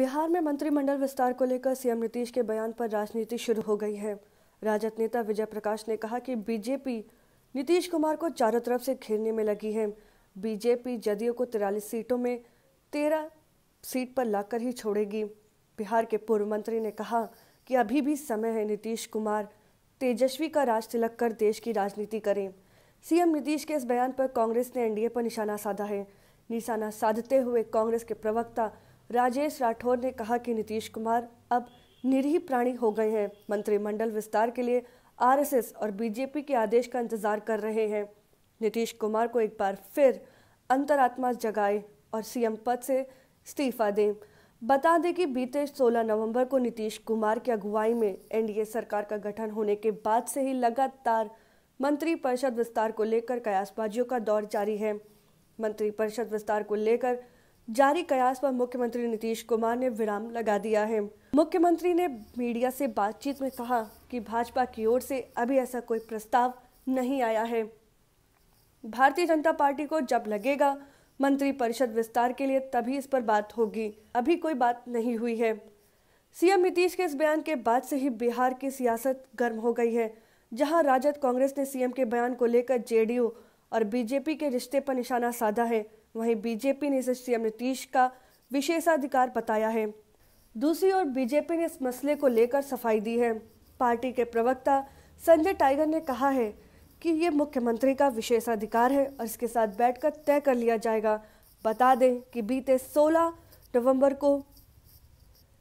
बिहार में मंत्रिमंडल विस्तार को लेकर सीएम नीतीश के बयान पर राजनीति शुरू हो गई है राजद नेता विजय प्रकाश ने कहा कि बीजेपी नीतीश कुमार को चारों तरफ से घेरने में लगी है बीजेपी जदयू को तिरालीस सीटों में तेरह सीट पर लाकर ही छोड़ेगी बिहार के पूर्व मंत्री ने कहा कि अभी भी समय है नीतीश कुमार तेजस्वी का राज तिलक कर देश की राजनीति करें सीएम नीतीश के इस बयान पर कांग्रेस ने एनडीए पर निशाना साधा है निशाना साधते हुए कांग्रेस के प्रवक्ता राजेश राठौर ने कहा कि नीतीश कुमार अब निरीह प्राणी हो गए हैं मंत्रिमंडल विस्तार के लिए आरएसएस और बीजेपी के आदेश का इंतजार कर रहे हैं नीतीश कुमार को एक बार फिर अंतरात्मा जगाए और सीएम पद से इस्तीफा दें बता दें कि बीते 16 नवंबर को नीतीश कुमार की अगुवाई में एनडीए सरकार का गठन होने के बाद से ही लगातार मंत्रिपरिषद विस्तार को लेकर कयासबाजियों का दौर जारी है मंत्रिपरिषद विस्तार को लेकर जारी कयास पर मुख्यमंत्री नीतीश कुमार ने विराम लगा दिया है मुख्यमंत्री ने मीडिया से बातचीत में कहा कि भाजपा की ओर से अभी ऐसा कोई प्रस्ताव नहीं आया है भारतीय जनता पार्टी को जब लगेगा मंत्री परिषद विस्तार के लिए तभी इस पर बात होगी अभी कोई बात नहीं हुई है सीएम नीतीश के इस बयान के बाद से ही बिहार की सियासत गर्म हो गई है जहां राजद कांग्रेस ने सीएम के बयान को लेकर जेडीयू और बीजेपी के रिश्ते पर निशाना साधा है वहीं बीजेपी ने इसे सीएम नीतीश का विशेषाधिकार बताया है दूसरी ओर बीजेपी ने इस मसले को लेकर सफाई दी है पार्टी के प्रवक्ता संजय टाइगर ने कहा है कि ये मुख्यमंत्री का विशेषाधिकार है और इसके साथ बैठकर तय कर लिया जाएगा बता दें कि बीते 16 नवंबर को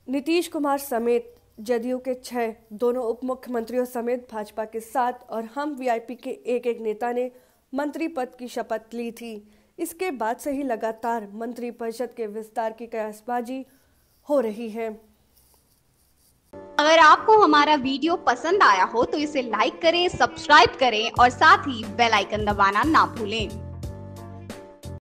नीतीश कुमार समेत जदयू के छह दोनों उप मुख्यमंत्रियों समेत भाजपा के सात और हम वीआईपी के एक एक नेता ने मंत्री पद की शपथ ली थी इसके बाद से ही लगातार मंत्री परिषद के विस्तार की कयासबाजी हो रही है अगर आपको हमारा वीडियो पसंद आया हो तो इसे लाइक करें सब्सक्राइब करें और साथ ही बेल आइकन दबाना ना भूलें